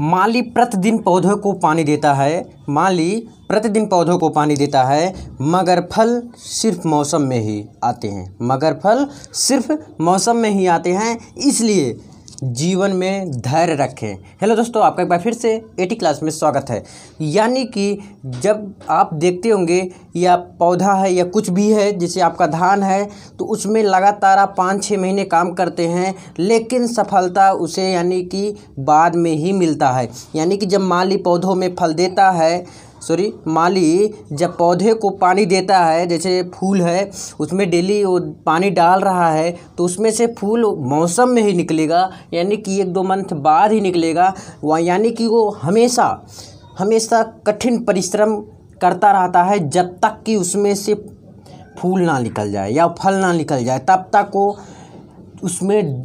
माली प्रतिदिन पौधों को पानी देता है माली प्रतिदिन पौधों को पानी देता है मगर फल सिर्फ मौसम में ही आते हैं मगर फल सिर्फ मौसम में ही आते हैं इसलिए जीवन में धैर्य रखें हेलो दोस्तों आपका एक बार फिर से एटी क्लास में स्वागत है यानी कि जब आप देखते होंगे या पौधा है या कुछ भी है जैसे आपका धान है तो उसमें लगातार आप पाँच छः महीने काम करते हैं लेकिन सफलता उसे यानी कि बाद में ही मिलता है यानी कि जब माली पौधों में फल देता है सॉरी माली जब पौधे को पानी देता है जैसे फूल है उसमें डेली वो पानी डाल रहा है तो उसमें से फूल मौसम में ही निकलेगा यानी कि एक दो मंथ बाद ही निकलेगा यानी कि वो हमेशा हमेशा कठिन परिश्रम करता रहता है जब तक कि उसमें से फूल ना निकल जाए या फल ना निकल जाए तब तक वो उसमें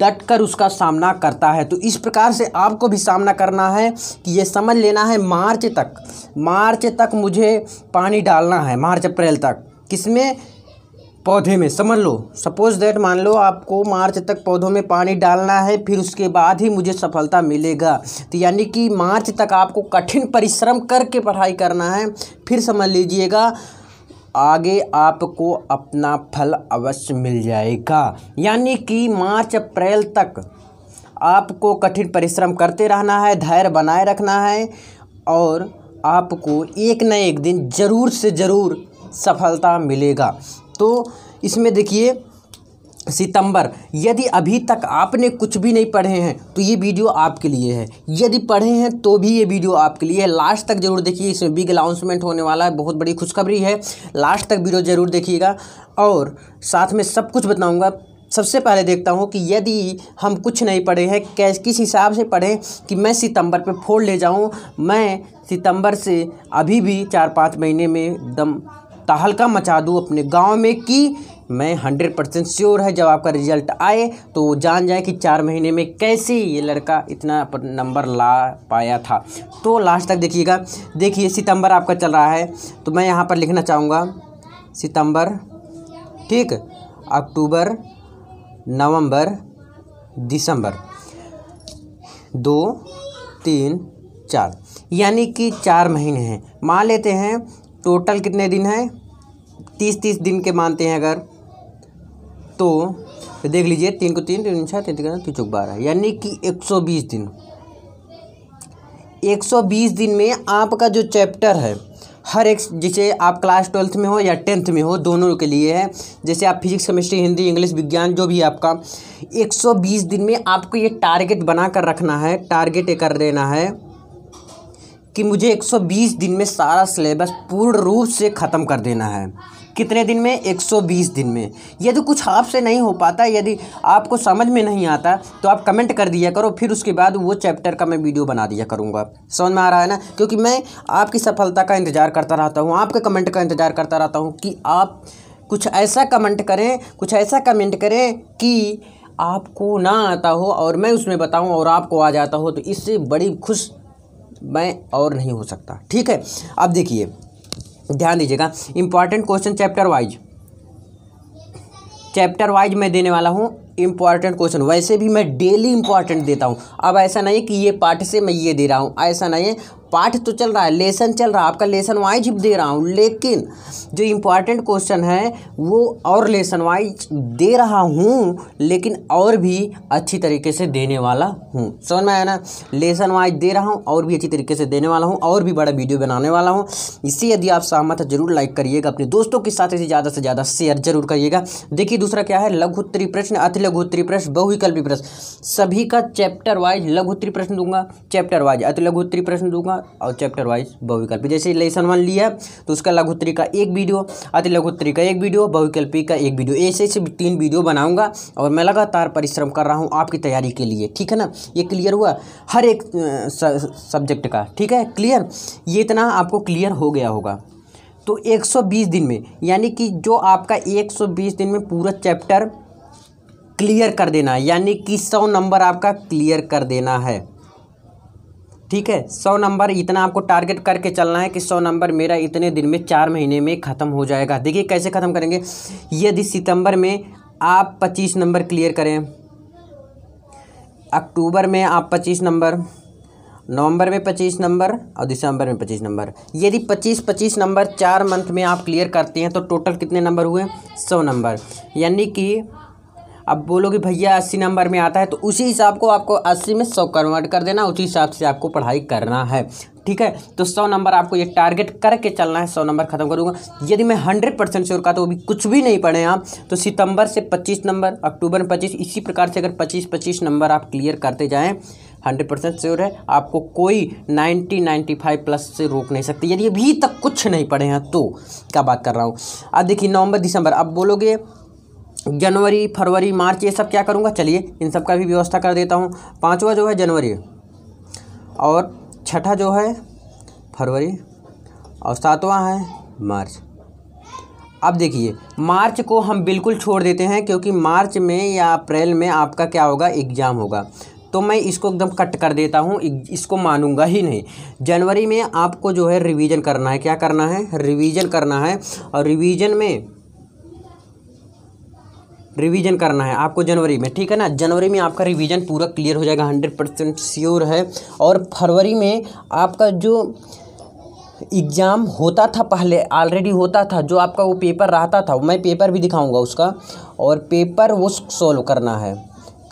डट कर उसका सामना करता है तो इस प्रकार से आपको भी सामना करना है कि ये समझ लेना है मार्च तक मार्च तक मुझे पानी डालना है मार्च अप्रैल तक किसमें पौधे में समझ लो सपोज दैट मान लो आपको मार्च तक पौधों में पानी डालना है फिर उसके बाद ही मुझे सफलता मिलेगा तो यानी कि मार्च तक आपको कठिन परिश्रम करके पढ़ाई करना है फिर समझ लीजिएगा आगे आपको अपना फल अवश्य मिल जाएगा यानी कि मार्च अप्रैल तक आपको कठिन परिश्रम करते रहना है धैर्य बनाए रखना है और आपको एक न एक दिन ज़रूर से ज़रूर सफलता मिलेगा तो इसमें देखिए सितंबर यदि अभी तक आपने कुछ भी नहीं पढ़े हैं तो ये वीडियो आपके लिए है यदि पढ़े हैं तो भी ये वीडियो आपके लिए है लास्ट तक जरूर देखिए इसमें बिग अनाउंसमेंट होने वाला है बहुत बड़ी खुशखबरी है लास्ट तक वीडियो ज़रूर देखिएगा और साथ में सब कुछ बताऊँगा सबसे पहले देखता हूँ कि यदि हम कुछ नहीं पढ़े हैं कैस किस हिसाब से पढ़ें कि मैं सितंबर पर फोड़ ले जाऊँ मैं सितंबर से अभी भी चार पाँच महीने में दम तहलका मचा दूँ अपने गाँव में कि मैं हंड्रेड परसेंट श्योर है जब आपका रिजल्ट आए तो जान जाए कि चार महीने में कैसे ये लड़का इतना नंबर ला पाया था तो लास्ट तक देखिएगा देखिए सितंबर आपका चल रहा है तो मैं यहाँ पर लिखना चाहूँगा सितंबर ठीक अक्टूबर नवंबर दिसंबर दो तीन चार यानी कि चार महीने हैं मान लेते हैं टोटल कितने दिन हैं तीस तीस दिन के मानते हैं अगर तो देख लीजिए तीन को तीन तीन छः तीन तीन तीन चौक बारह यानी कि एक सौ बीस दिन एक सौ बीस दिन में आपका जो चैप्टर है हर एक जिसे आप क्लास ट्वेल्थ में हो या टेंथ में हो दोनों के लिए है जैसे आप फिजिक्स केमिस्ट्री हिंदी इंग्लिश विज्ञान जो भी आपका 120 दिन में आपको ये टारगेट बना कर रखना है टारगेट ये कर देना है कि मुझे 120 दिन में सारा सिलेबस पूर्ण रूप से ख़त्म कर देना है कितने दिन में 120 दिन में यदि कुछ आपसे नहीं हो पाता यदि आपको समझ में नहीं आता तो आप कमेंट कर दिया करो फिर उसके बाद वो चैप्टर का मैं वीडियो बना दिया करूँगा समझ में आ रहा है ना क्योंकि मैं आपकी सफलता का इंतज़ार करता रहता हूँ आपके कमेंट का इंतज़ार करता रहता हूँ कि आप कुछ ऐसा कमेंट करें कुछ ऐसा कमेंट करें कि आपको ना आता हो और मैं उसमें बताऊं और आपको आ जाता हो तो इससे बड़ी खुश मैं और नहीं हो सकता ठीक है अब देखिए तो ध्यान दीजिएगा important question chapter wise chapter wise मैं देने वाला हूँ इंपॉर्टेंट क्वेश्चन वैसे भी मैं डेली इंपॉर्टेंट देता हूँ अब ऐसा नहीं है कि ये पार्ट से मैं ये दे रहा हूँ ऐसा नहीं है पाठ तो चल रहा है लेसन चल रहा है आपका लेसन वाइज दे रहा हूँ लेकिन जो इम्पॉर्टेंट क्वेश्चन है वो और लेसन वाइज दे रहा हूँ लेकिन और भी अच्छी तरीके से देने वाला हूँ समझ में आया ना लेसन वाइज दे रहा हूँ और भी अच्छी तरीके से देने वाला हूँ और भी बड़ा वीडियो बनाने वाला हूँ इससे यदि आप सहमत है जरूर लाइक करिएगा अपने दोस्तों के साथ इसे ज़्यादा से ज़्यादा शेयर जरूर करिएगा देखिए दूसरा क्या है लघुत्तरी प्रश्न अति लघुत्तरी प्रश्न बहुविकल्पी प्रश्न सभी का चैप्टर वाइज लघुत्तरी प्रश्न दूंगा चैप्टर वाइज अति लघुत्तरी प्रश्न दूंगा और चैप्टर वाइज बहुविकल्पी तो जैसे लेसन वन लिया तो उसका लघुत्री का एक वीडियो अति लघुत्री का एक वीडियो बहुविकल्पी का एक वीडियो ऐसे ऐसे तीन वीडियो बनाऊंगा और मैं लगातार परिश्रम कर रहा हूँ आपकी तैयारी के लिए ठीक है ना ये क्लियर हुआ हर एक सब्जेक्ट का ठीक है क्लियर ये इतना आपको क्लियर हो गया होगा तो 120 दिन में यानी कि जो आपका 120 दिन में पूरा चैप्टर क्लियर कर देना है यानी कि सौ नंबर आपका क्लियर कर देना है ठीक है सौ नंबर इतना आपको टारगेट करके चलना है कि सौ नंबर मेरा इतने दिन में चार महीने में ख़त्म हो जाएगा देखिए कैसे ख़त्म करेंगे यदि सितंबर में आप पच्चीस नंबर क्लियर करें अक्टूबर में आप पच्चीस नंबर नवंबर में पच्चीस नंबर और दिसंबर में पच्चीस नंबर यदि पच्चीस पच्चीस नंबर चार मंथ में आप क्लियर करते हैं तो टोटल कितने नंबर हुए सौ नंबर यानी कि अब बोलोगे भैया अस्सी नंबर में आता है तो उसी हिसाब को आपको अस्सी में सौ कन्वर्ट कर देना उसी हिसाब से आपको पढ़ाई करना है ठीक है तो सौ नंबर आपको ये टारगेट करके चलना है सौ नंबर खत्म करूँगा यदि मैं हंड्रेड परसेंट श्योर रुका तो अभी कुछ भी नहीं पढ़े आप तो सितंबर से पच्चीस नंबर अक्टूबर में पच्चीस इसी प्रकार से अगर पच्चीस पच्चीस नंबर आप क्लियर करते जाएँ हंड्रेड परसेंट श्योर है आपको कोई 90 नाइन्टी फाइव प्लस से रोक नहीं सकती यदि अभी तक कुछ नहीं पढ़े हैं तो क्या बात कर रहा हूँ अब देखिए नवंबर दिसंबर अब बोलोगे जनवरी फरवरी मार्च ये सब क्या करूँगा चलिए इन सब का भी व्यवस्था कर देता हूँ पाँचवा जो है जनवरी और छठा जो है फरवरी और सातवां है मार्च अब देखिए मार्च को हम बिल्कुल छोड़ देते हैं क्योंकि मार्च में या अप्रैल में आपका क्या होगा एग्ज़ाम होगा तो मैं इसको एकदम कट कर देता हूँ इसको मानूंगा ही नहीं जनवरी में आपको जो है रिवीजन करना है क्या करना है रिवीजन करना है और रिवीजन में रिवीजन करना है आपको जनवरी में ठीक है ना जनवरी में आपका रिवीजन पूरा क्लियर हो जाएगा हंड्रेड परसेंट श्योर है और फरवरी में आपका जो एग्ज़ाम होता था पहले ऑलरेडी होता था जो आपका वो पेपर रहता था मैं पेपर भी दिखाऊंगा उसका और पेपर वो सॉल्व करना है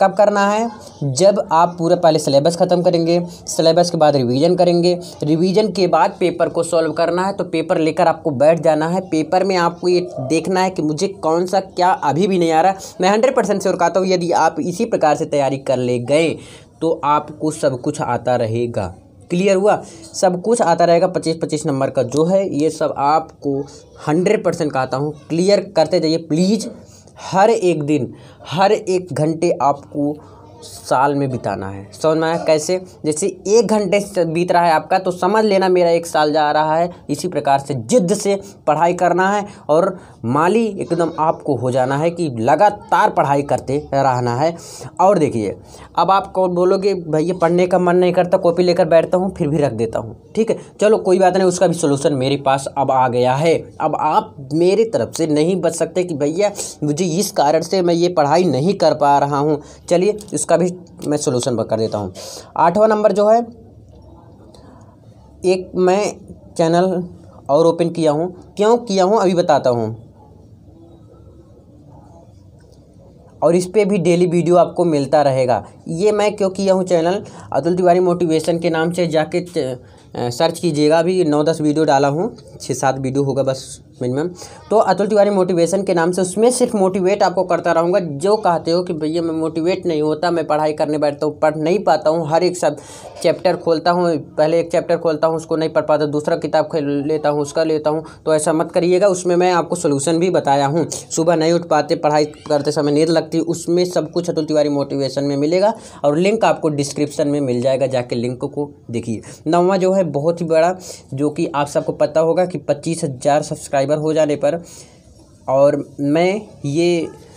कब करना है जब आप पूरा पहले सिलेबस ख़त्म करेंगे सिलेबस के बाद रिवीजन करेंगे रिवीजन के बाद पेपर को सॉल्व करना है तो पेपर लेकर आपको बैठ जाना है पेपर में आपको ये देखना है कि मुझे कौन सा क्या अभी भी नहीं आ रहा मैं हंड्रेड परसेंट से कहता हूँ यदि आप इसी प्रकार से तैयारी कर ले गए तो आपको सब कुछ आता रहेगा क्लियर हुआ सब कुछ आता रहेगा पच्चीस पच्चीस नंबर का जो है ये सब आपको हंड्रेड परसेंट कहता हूँ क्लियर करते जाइए प्लीज़ हर एक दिन हर एक घंटे आपको साल में बिताना है समझ में आया कैसे जैसे एक घंटे बीत रहा है आपका तो समझ लेना मेरा एक साल जा रहा है इसी प्रकार से जिद्द से पढ़ाई करना है और माली एकदम आपको हो जाना है कि लगातार पढ़ाई करते रहना है और देखिए अब आप कौन बोलोगे भैया पढ़ने का मन नहीं करता कॉपी लेकर बैठता हूँ फिर भी रख देता हूँ ठीक है चलो कोई बात नहीं उसका भी सोल्यूशन मेरे पास अब आ गया है अब आप मेरे तरफ से नहीं बच सकते कि भैया मुझे इस कारण से मैं ये पढ़ाई नहीं कर पा रहा हूँ चलिए इसका भी मैं सोल्यूशन कर देता हूँ आठवां नंबर जो है एक मैं चैनल और ओपन किया हूँ क्यों किया हूँ अभी बताता हूँ और इस पर भी डेली वीडियो आपको मिलता रहेगा ये मैं क्यों किया हूँ चैनल अतुल तिवारी मोटिवेशन के नाम से जाके सर्च कीजिएगा अभी नौ दस वीडियो डाला हूँ छः सात वीडियो होगा बस मिनिमम तो अतुल तिवारी मोटिवेशन के नाम से उसमें सिर्फ मोटिवेट आपको करता रहूँगा जो कहते हो कि भैया मैं मोटिवेट नहीं होता मैं पढ़ाई करने बैठता हूँ पढ़ नहीं पाता हूँ हर एक सब चैप्टर खोलता हूँ पहले एक चैप्टर खोलता हूँ उसको नहीं पढ़ पाता दूसरा किताब खेल लेता हूँ उसका लेता हूँ तो ऐसा मत करिएगा उसमें मैं आपको सोल्यूशन भी बताया हूँ सुबह नहीं उठ पाते पढ़ाई करते समय नींद लगती उसमें सब कुछ अतुल तिवारी मोटिवेशन में मिलेगा और लिंक आपको डिस्क्रिप्शन में मिल जाएगा जाके लिंक को देखिए नवा जो है बहुत ही बड़ा जो कि आप सबको पता होगा कि पच्चीस हज़ार सब्सक्राइबर हो जाने पर और मैं ये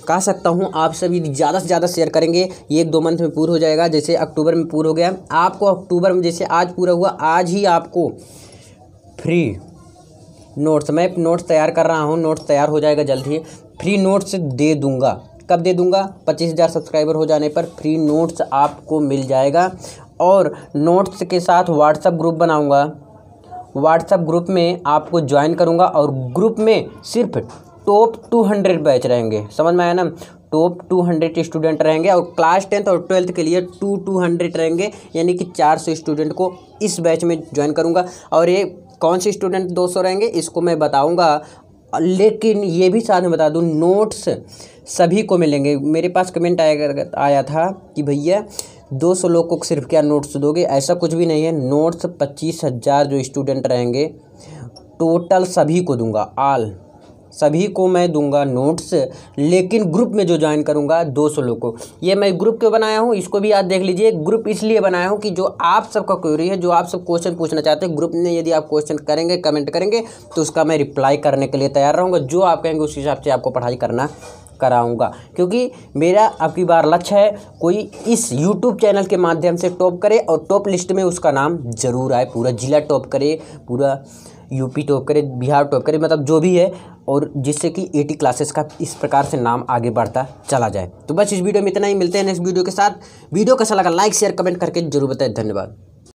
कह सकता हूँ आप सभी ज़्यादा से ज़्यादा शेयर करेंगे ये एक दो मंथ में पूरा हो जाएगा जैसे अक्टूबर में पूरा हो गया आपको अक्टूबर में जैसे आज पूरा हुआ आज ही आपको फ्री नोट्स मैं नोट्स तैयार कर रहा हूँ नोट्स तैयार हो जाएगा जल्द ही फ्री नोट्स दे दूँगा कब दे दूँगा पच्चीस हज़ार सब्सक्राइबर हो जाने पर फ्री नोट्स आपको मिल जाएगा और नोट्स के साथ व्हाट्सअप ग्रुप बनाऊँगा व्हाट्सअप ग्रुप में आपको ज्वाइन करूँगा और ग्रुप में सिर्फ टॉप 200 बैच रहेंगे समझ में आया ना टॉप 200 स्टूडेंट रहेंगे और क्लास टेंथ और ट्वेल्थ के लिए टू टू हंड्रेड रहेंगे यानी कि 400 स्टूडेंट को इस बैच में ज्वाइन करूँगा और ये कौन से स्टूडेंट 200 रहेंगे इसको मैं बताऊँगा लेकिन ये भी साथ में बता दूँ नोट्स सभी को मिलेंगे मेरे पास कमेंट आया आया था कि भैया दो सौ लोग को सिर्फ क्या नोट्स दोगे ऐसा कुछ भी नहीं है नोट्स पच्चीस हज़ार जो स्टूडेंट रहेंगे टोटल सभी को दूंगा आल सभी को मैं दूंगा नोट्स लेकिन ग्रुप में जो ज्वाइन करूंगा 200 लोग को ये मैं ग्रुप क्यों बनाया हूँ इसको भी आप देख लीजिए ग्रुप इसलिए बनाया हूँ कि जो आप सबका क्वेरी है जो आप सब क्वेश्चन पूछना चाहते हैं ग्रुप में यदि आप क्वेश्चन करेंगे कमेंट करेंगे तो उसका मैं रिप्लाई करने के लिए तैयार रहूँगा जो आप कहेंगे उस हिसाब से आपको पढ़ाई करना कराऊंगा क्योंकि मेरा आपकी बार लक्ष्य है कोई इस यूट्यूब चैनल के माध्यम से टॉप करे और टॉप लिस्ट में उसका नाम ज़रूर आए पूरा ज़िला टॉप करे पूरा यूपी टॉप करे बिहार टॉप करे मतलब जो भी है और जिससे कि एटी क्लासेस का इस प्रकार से नाम आगे बढ़ता चला जाए तो बस इस वीडियो में इतना ही मिलते हैं नेक्स्ट वीडियो के साथ वीडियो कैसा लगा लाइक शेयर कमेंट करके जरूर बताएं धन्यवाद